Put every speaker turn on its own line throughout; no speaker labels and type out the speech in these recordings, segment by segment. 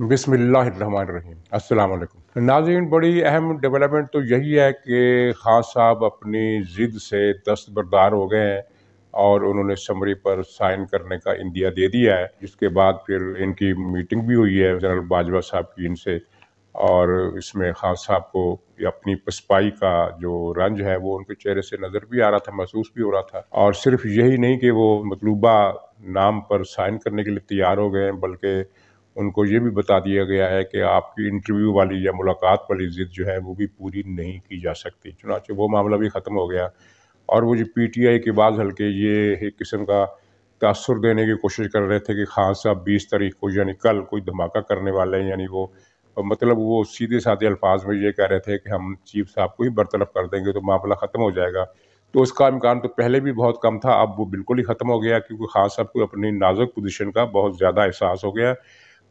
बिसमीम वालेकुम नाजीन बड़ी अहम डेवलपमेंट तो यही है कि ख़ान साहब अपनी ज़िद से दस्तबरदार हो गए हैं और उन्होंने समरी पर साइन करने का इंडिया दे दिया है जिसके बाद फिर इनकी मीटिंग भी हुई है जनरल बाजवा साहब की इनसे और इसमें खान साहब को अपनी पसपाई का जो रंज है वो उनके चेहरे से नज़र भी आ रहा था महसूस भी हो रहा था और सिर्फ यही नहीं कि वो मतलूबा नाम पर साइन करने के लिए तैयार हो गए बल्कि उनको ये भी बता दिया गया है कि आपकी इंटरव्यू वाली या मुलाकात वाली ज़िद जो है वो भी पूरी नहीं की जा सकती चुनाचे वो मामला भी ख़त्म हो गया और वो जो पी टी आई के बाद हल्के ये एक किस्म का तसर देने की कोशिश कर रहे थे कि खान साहब बीस तारीख को यानी कल कोई धमाका करने वाले हैं यानी वो मतलब वो सीधे साधे अल्फाज में ये कह रहे थे कि हम चीफ साहब को ही बरतलब कर देंगे तो मामला ख़त्म हो जाएगा तो उसका इम्कान तो पहले भी बहुत कम था अब वो बिल्कुल ही ख़त्म हो गया क्योंकि खान साहब को अपनी नाजुक पोजिशन का बहुत ज़्यादा एहसास हो गया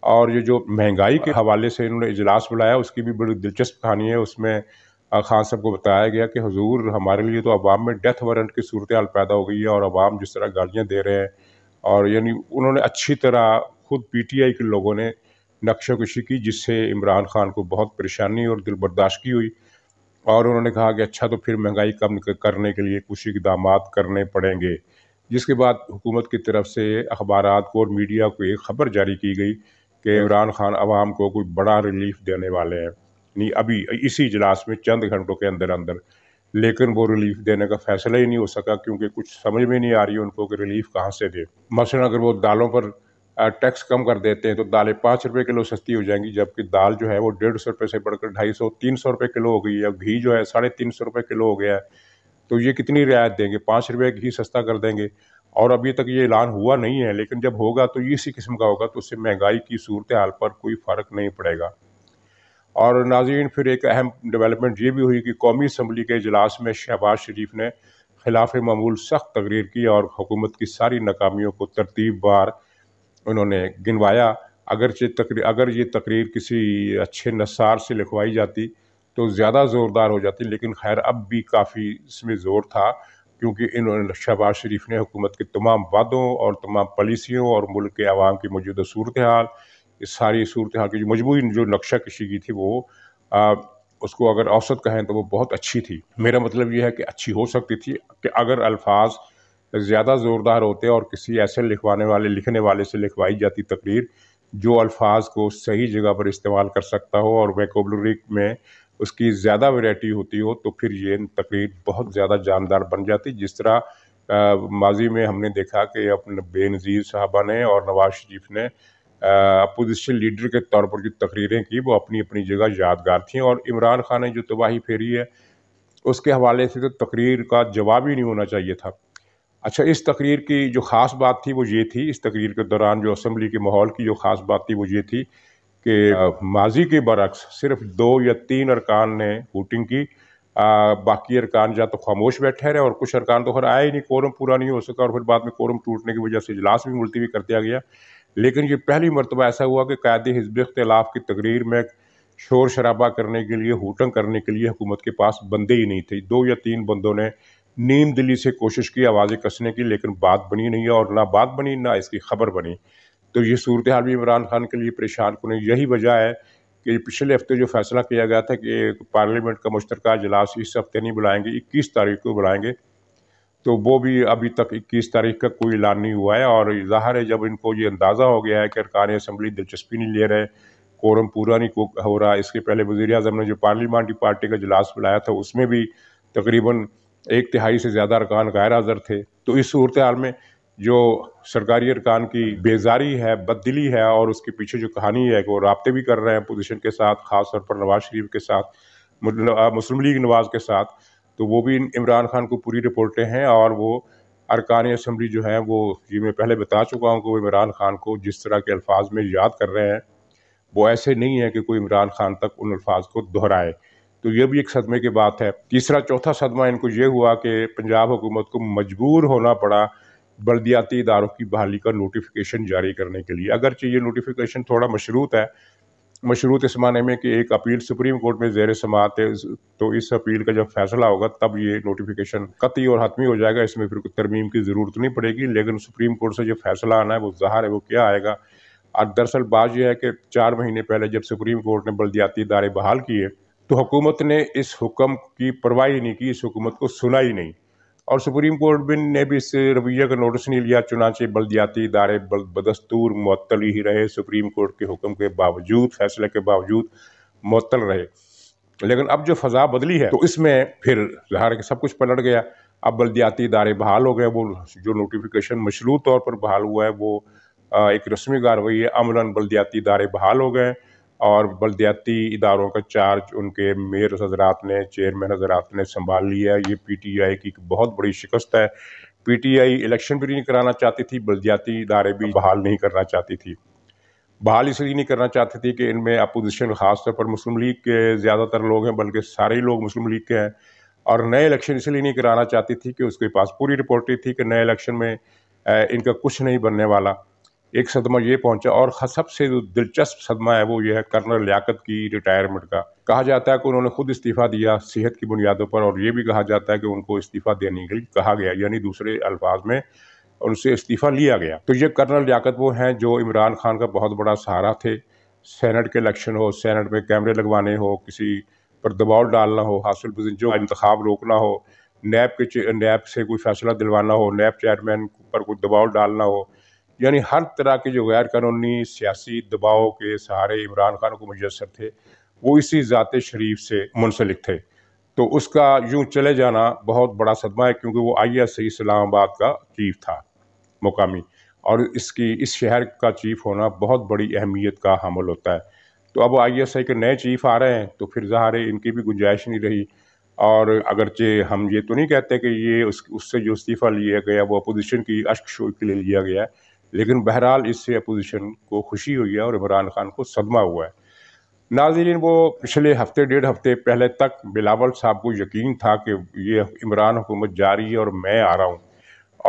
और ये जो महंगाई के हवाले से इन्होंने इजलास बुलाया उसकी भी बड़ी दिलचस्प कहानी है उसमें खान साहब को बताया गया कि हजूर हमारे लिए तो अवाम में डेथ वारंट की सूरत हाल पैदा हो गई है और अवाम जिस तरह गालियाँ दे रहे हैं और यानी उन्होंने अच्छी तरह खुद पी टी आई के लोगों ने नक्शाकशी की जिससे इमरान खान को बहुत परेशानी और दिल बर्दाश्त की हुई और उन्होंने कहा कि अच्छा तो फिर महंगाई कम करने के लिए कुछ इकदाम करने पड़ेंगे जिसके बाद हुकूमत की तरफ से अखबार को और मीडिया को एक खबर जारी की गई कि इमरान खान आवाम को कोई बड़ा रिलीफ देने वाले हैं नहीं अभी इसी इजलास में चंद घंटों के अंदर अंदर लेकिन वो रिलीफ देने का फैसला ही नहीं हो सका क्योंकि कुछ समझ में नहीं आ रही उनको कि रिलीफ कहाँ से दे मसलन अगर वो दालों पर टैक्स कम कर देते हैं तो दालें पाँच रुपये किलो सस्ती हो जाएंगी जबकि दाल जो है वो डेढ़ सौ रुपये से बढ़कर ढाई सौ तीन सौ रुपये किलो हो गई है घी जो है साढ़े तीन सौ रुपये किलो हो गया है तो ये कितनी रियायत देंगे पाँच रुपये घी सस्ता कर देंगे और अभी तक ये ऐलान हुआ नहीं है लेकिन जब होगा तो इसी किस्म का होगा तो उससे महंगाई की सूरत हाल पर कोई फ़र्क नहीं पड़ेगा और नाजीन फिर एक अहम डेवलपमेंट ये भी हुई कि कौमी असम्बली के अजलास में शहबाज शरीफ ने खिलाफ मामूल सख्त तकरीर की और हुकूमत की सारी नाकामियों को तरतीब बार उन्होंने गिनवाया ये तकरीर अगर ये तकरीर किसी अच्छे नसार से लिखवाई जाती तो ज़्यादा ज़ोरदार हो जाती लेकिन खैर अब भी काफ़ी इसमें ज़ोर था क्योंकि इन शहबाज शरीफ ने हुकूमत के तमाम वादों और तमाम पॉलिसियों और मुल्क के आवाम की मौजूदा सूरत हाल इस सारी सूरत हाल की जो मजमूरी जो नक्शा कशी की थी वो आ, उसको अगर औसत कहें तो वो बहुत अच्छी थी मेरा मतलब यह है कि अच्छी हो सकती थी कि अगर अल्फाज ज़्यादा ज़ोरदार होते और किसी ऐसे लिखवाने वाले लिखने वाले से लिखवाई जाती तकरीर जो अल्फाज को सही जगह पर इस्तेमाल कर सकता हो और वैकोबलरी में उसकी ज़्यादा वेराइटी होती हो तो फिर ये तकरीर बहुत ज़्यादा जानदार बन जाती जिस तरह आ, माजी में हमने देखा कि अपने बेनज़ीर साहबा ने और नवाज शरीफ ने अपोजिशन लीडर के तौर पर जो तकरीरें की वो अपनी अपनी जगह यादगार थी और इमरान खान ने जो तबाही फेरी है उसके हवाले से तो तकरीर का जवाब ही नहीं होना चाहिए था अच्छा इस तकरीर की जो ख़ास बात थी वो ये थी इस तकरीर के दौरान जो असम्बली के माहौल की जो ख़ास बात थी वो ये थी कि माजी के बरक्स सिर्फ दो या तीन अरकान ने वोटिंग की आ, बाकी अरकान या तो खामोश बैठे रहे और कुछ अरकान तो खर आए ही नहीं कोरम पूरा नहीं हो सका और फिर बाद में कोरम टूटने की वजह से इजलास भी मुलतवी कर दिया गया लेकिन ये पहली मरतबा ऐसा हुआ कि कायद हिजब इख्तलाफ की तकरीर में शोर शराबा करने के लिए होटंग करने के लिए हुकूमत के पास बंदे ही नहीं थे दो या तीन बंदों ने नीम दिल्ली से कोशिश की आवाज़ें कसने की लेकिन बात बनी नहीं और ना बात बनी ना इसकी खबर बनी तो ये सूरत हाल भी इमरान खान के लिए परेशान करने यही वजह है कि पिछले हफ्ते जो फैसला किया गया था कि पार्लियामेंट का मुश्तरक अजलास इस हफ्ते नहीं बुलाएंगे इक्कीस तारीख को बुलाएंगे तो वो भी अभी तक इक्कीस तारीख का कोई ऐलान नहीं हुआ है और ज़ाहिर है जब इनको ये अंदाज़ा हो गया है कि अरकान असम्बली दिलचस्पी नहीं ले रहे कोरम पूरा नहीं हो रहा इसके पहले वज़ी अजम ने जो पार्लियामानी पार्टी का इजलास बुलाया था उसमें भी तकरीबन एक तिहाई से ज़्यादा अरकान गैर हाजिर थे तो इस सूरत हाल में जो सरकारी अरकान की बेजारी है बददिली है और उसके पीछे जो कहानी है वो रबते भी कर रहे हैं अपोजिशन के साथ ख़ास तौर पर नवाज शरीफ के साथ मुस्लिम लीग नवाज के साथ तो वो भी इमरान खान को पूरी रिपोर्टें हैं और वो अरकान असम्बली जो है वो ये मैं पहले बता चुका हूँ कि वो इमरान खान को जिस तरह के अल्फाज में याद कर रहे हैं वो ऐसे नहीं है कि कोई इमरान खान तक उन अल्फाज को दोहराए तो ये भी एक सदमे की बात है तीसरा चौथा सदमा इनको ये हुआ कि पंजाब हुकूमत को मजबूर होना पड़ा बल्दियाती इदारों की बहाली का नोटिफिकेशन जारी करने के लिए अगरचे ये नोटिफिकेशन थोड़ा मशरूत है मशरूत इस माने में कि एक अपील सुप्रीम कोर्ट में जेर समात है तो इस अपील का जब फैसला होगा तब ये नोटिफिकेशन कति और हतमी हो जाएगा इसमें फिर तरमीम की ज़रूरत नहीं पड़ेगी लेकिन सुप्रीम कोर्ट से जो फैसला आना है वो ज़ाहर है वो क्या आएगा और दरअसल बात यह है कि चार महीने पहले जब सुप्रीम कोर्ट ने बल्दियाती इदारे बहाल किए तो हुकूमत ने इस हुक्म की परवाही नहीं की इस हुकूमत को सुना ही नहीं और सुप्रीम कोर्ट ने भी इस रवैये का नोटिस नहीं लिया चुनाचे बल्दियाती इदारे बल बदस्तूर मअतल ही रहे सुप्रीम कोर्ट के हुक्म के बावजूद फैसले के बावजूद मअतल रहे लेकिन अब जो फजा बदली है तो इसमें फिर जहर के सब कुछ पलट गया अब बल्दियाती इदारे बहाल हो गए वो जो नोटिफिकेशन मशरू तौर पर बहाल हुआ है वो एक रस्मी कार्रवाई है अमला बल्दियाती इदारे बहाल हो गए और बलदयाती इदारों का चार्ज उनके मेयर हजरात ने चेयरमैन हजरात ने संभाल लिया ये पी टी आई की बहुत बड़ी शिकस्त है पी टी आई इलेक्शन भी नहीं कराना चाहती थी बलदियाती इदारे भी बहाल नहीं करना चाहती थी बहाल इसलिए नहीं करना चाहती थी कि इनमें अपोजिशन खासतौर पर मुस्लिम लीग के ज़्यादातर लोग हैं बल्कि सारे ही लोग मुस्लिम लीग के हैं और नए इलेक्शन इसलिए नहीं कराना चाहती थी कि उसके पास पूरी रिपोर्टरी थी कि नए इलेक्शन में इनका कुछ नहीं बनने वाला एक सदमा ये पहुंचा और सबसे जो दिलचस्प सदमा है वो ये है कर्नल लियाकत की रिटायरमेंट का कहा जाता है कि उन्होंने खुद इस्तीफ़ा दिया सेहत की बुनियादों पर और ये भी कहा जाता है कि उनको इस्तीफ़ा देने के लिए कहा गया यानी दूसरे अल्फाज में उनसे इस्तीफ़ा लिया गया तो ये कर्नल लियाकत वो हैं जो इमरान खान का बहुत बड़ा सहारा थे सैनट के इलेक्शन हो सैनट में कैमरे लगवाने हो किसी पर दबाव डालना हो हासिल जो इंतखब रोकना हो नैब के नैब से कोई फैसला दिलवाना हो नैब चेयरमैन पर कोई दबाव डालना हो यानी हर तरह के जो गैर कानूनी सियासी दबाव के सहारे इमरान खान को मुजसर थे वो इसी ज़ात शरीफ से मुंसलिक थे तो उसका यूँ चले जाना बहुत बड़ा सदमा है क्योंकि वो आई एस इस्लामाबाद का चीफ था मुकामी और इसकी इस शहर का चीफ होना बहुत बड़ी अहमियत का हमल होता है तो अब आई एस आई के नए चीफ आ रहे हैं तो फिर ज़ाहिर इनकी भी गुंजाइश नहीं रही और अगरचे हम ये तो नहीं कहते कि ये उस उससे जो इस्तीफ़ा लिया गया वो अपोजिशन की अश्क शो के लिए लिया गया है लेकिन बहरहाल इससे अपोजिशन को खुशी हुई है और इमरान खान को सदमा हुआ है नाजरीन वो पिछले हफ्ते डेढ़ हफ्ते पहले तक बिलावल साहब को यकीन था कि ये इमरान हुकूमत जारी है और मैं आ रहा हूँ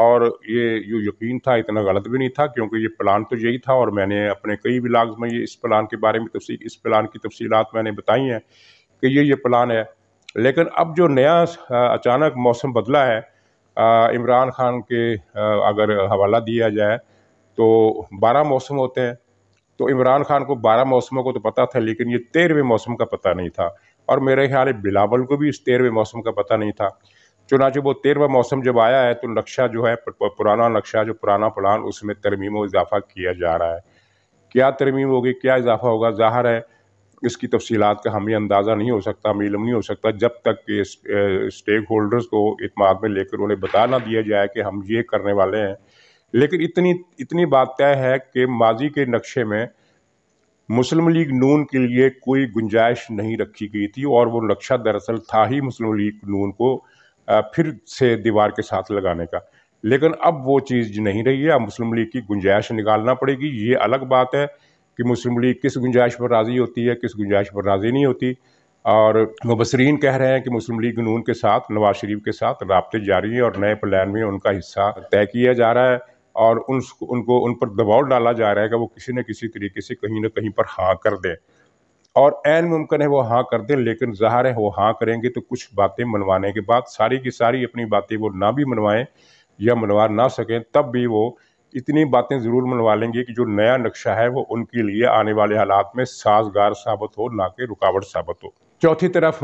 और ये जो यकीन था इतना गलत भी नहीं था क्योंकि ये प्लान तो यही था और मैंने अपने कई ब्लाग्स में ये इस प्लान के बारे में तफसी इस प्लान की तफसीत मैंने बताई हैं कि ये ये प्लान है लेकिन अब जो नया अचानक मौसम बदला है इमरान खान के अगर हवाला दिया जाए तो बारह मौसम होते हैं तो इमरान खान को बारह मौसमों को तो पता था लेकिन ये तेरहवें मौसम का पता नहीं था और मेरे ख्याल है बिलावल को भी इस तेरहवें मौसम का पता नहीं था चुनाचे वो तेरहवा मौसम जब आया है तो नक्शा जो है पुराना नक्शा जो पुराना प्लान उसमें तरमीम व इजाफा किया जा रहा है क्या तरमीम होगी क्या इजाफा होगा ज़ाहिर है इसकी तफसीत का हमें अंदाज़ा नहीं हो सकता हमें इलम नहीं हो सकता जब तक कि स्टेक होल्डर्स को इतमाद में लेकर उन्हें बता ना दिया जाए कि हम ये करने वाले हैं लेकिन इतनी इतनी बात तय है कि माजी के नक्शे में मुस्लिम लीग नून के लिए कोई गुंजाइश नहीं रखी गई थी और वो नक्शा दरअसल था ही मुस्लिम लीग नून को फिर से दीवार के साथ लगाने का लेकिन अब वो चीज़ नहीं रही है अब मुस्लिम लीग की गुंजाइश निकालना पड़ेगी ये अलग बात है कि मुस्लिम लीग किस गुंजाइश पर राज़ी होती है किस गुंजाइश पर राज़ी नहीं होती और मुबसरीन कह रहे हैं कि मुस्लिम लीग नून के साथ नवाज शरीफ के साथ रबते जारी हैं और नए प्लान में उनका हिस्सा तय किया जा रहा है और उन उनको उन पर दबाव डाला जा रहा है कि वो किसी न किसी तरीके से कहीं ना कहीं पर हाँ कर दें और एन मुमकिन है वो हाँ कर दें लेकिन ज़ाहिर है वो हाँ करेंगे तो कुछ बातें मनवाने के बाद सारी की सारी अपनी बातें वो ना भी मनवाएं या मनवा ना सकें तब भी वो इतनी बातें ज़रूर मनवा लेंगे कि जो नया नक्शा है वो उनके लिए आने वाले हालात में साजगार साबित हो ना कि रुकावट साबित हो चौथी तरफ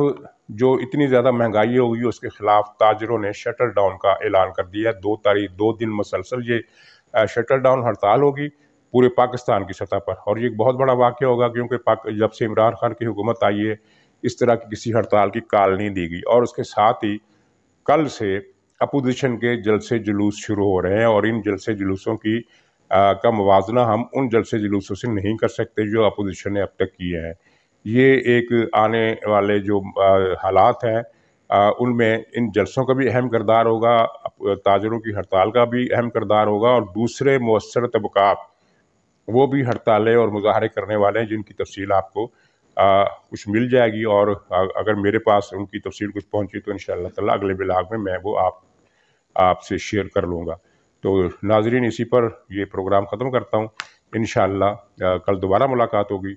जो इतनी ज़्यादा महंगाई होगी उसके खिलाफ ताजरों ने शटर डाउन का ऐलान कर दिया दो तारीख दो दिन मुसलसल ये शटर डाउन हड़ताल होगी पूरे पाकिस्तान की सतह पर और ये एक बहुत बड़ा वाक्य होगा क्योंकि जब से इमरान खान की हुकूमत आई है इस तरह की किसी हड़ताल की काल नहीं दी गई और उसके साथ ही कल से अपोजिशन के जलसे जुलूस शुरू हो रहे हैं और इन जलसे जुलूसों की आ, का मुवजना हम उन जलसे जुलूसों से नहीं कर सकते जो अपोजिशन ने अब तक किए हैं ये एक आने वाले जो हालात हैं उनमें इन जलसों का भी अहम करदार होगा ताजरों की हड़ताल का भी अहम करदार होगा और दूसरे मवसर तबक वो भी हड़तालें और मुजाहरे करने वाले हैं जिनकी तफसील आपको आ, कुछ मिल जाएगी और अगर मेरे पास उनकी तफसील कुछ पहुंची तो इन ताला अगले बिलाग में मैं वो आप आपसे शेयर कर लूँगा तो नाजरीन इसी पर ये प्रोग्राम ख़त्म करता हूँ इन कल दोबारा मुलाकात होगी